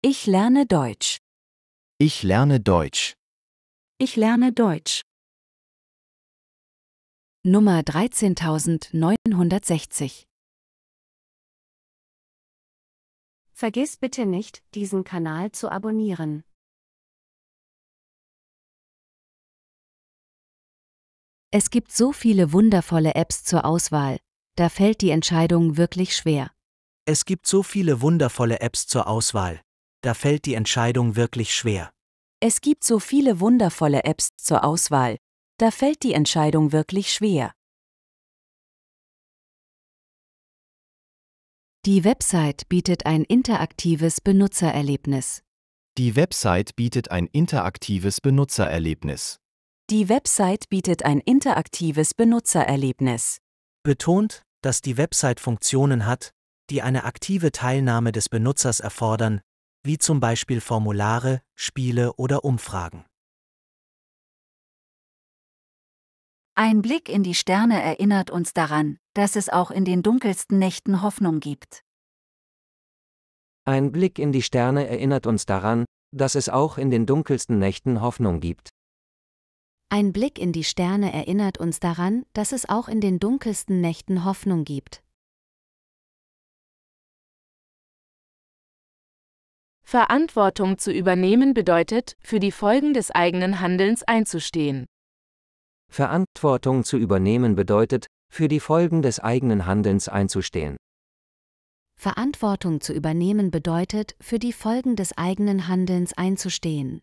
Ich lerne Deutsch. Ich lerne Deutsch. Ich lerne Deutsch. Nummer 13960 Vergiss bitte nicht, diesen Kanal zu abonnieren. Es gibt so viele wundervolle Apps zur Auswahl, da fällt die Entscheidung wirklich schwer. Es gibt so viele wundervolle Apps zur Auswahl, da fällt die Entscheidung wirklich schwer. Es gibt so viele wundervolle Apps zur Auswahl, da fällt die Entscheidung wirklich schwer. Die Website bietet ein interaktives Benutzererlebnis. Die Website bietet ein interaktives Benutzererlebnis. Die Website bietet ein interaktives Benutzererlebnis. Betont, dass die Website Funktionen hat, die eine aktive Teilnahme des Benutzers erfordern, wie zum Beispiel Formulare, Spiele oder Umfragen. Ein Blick in die Sterne erinnert uns daran, dass es auch in den dunkelsten Nächten Hoffnung gibt. Ein Blick in die Sterne erinnert uns daran, dass es auch in den dunkelsten Nächten Hoffnung gibt. Ein Blick in die Sterne erinnert uns daran, dass es auch in den dunkelsten Nächten Hoffnung gibt. Verantwortung zu übernehmen bedeutet, für die Folgen des eigenen Handelns einzustehen. Verantwortung zu übernehmen bedeutet, für die Folgen des eigenen Handelns einzustehen. Verantwortung zu übernehmen bedeutet, für die Folgen des eigenen Handelns einzustehen.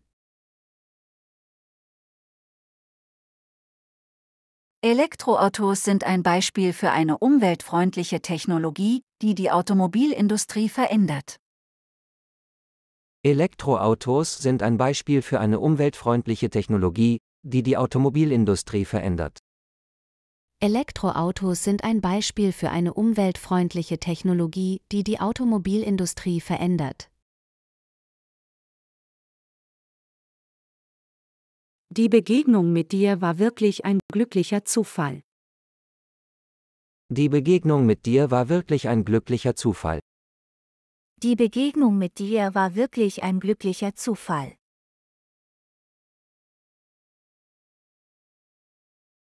Elektroautos sind ein Beispiel für eine umweltfreundliche Technologie, die die Automobilindustrie verändert. Elektroautos sind ein Beispiel für eine umweltfreundliche Technologie, die die Automobilindustrie verändert. Elektroautos sind ein Beispiel für eine umweltfreundliche Technologie, die die Automobilindustrie verändert. Die Begegnung mit dir war wirklich ein glücklicher Zufall. Die Begegnung mit dir war wirklich ein glücklicher Zufall. Die Begegnung mit dir war wirklich ein glücklicher Zufall.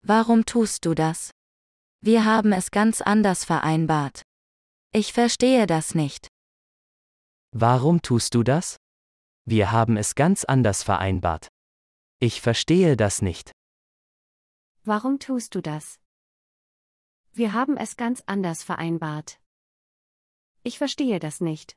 Warum tust du das? Wir haben es ganz anders vereinbart. Ich verstehe das nicht. Warum tust du das? Wir haben es ganz anders vereinbart. Ich verstehe das nicht. Warum tust du das? Wir haben es ganz anders vereinbart. Ich verstehe das nicht.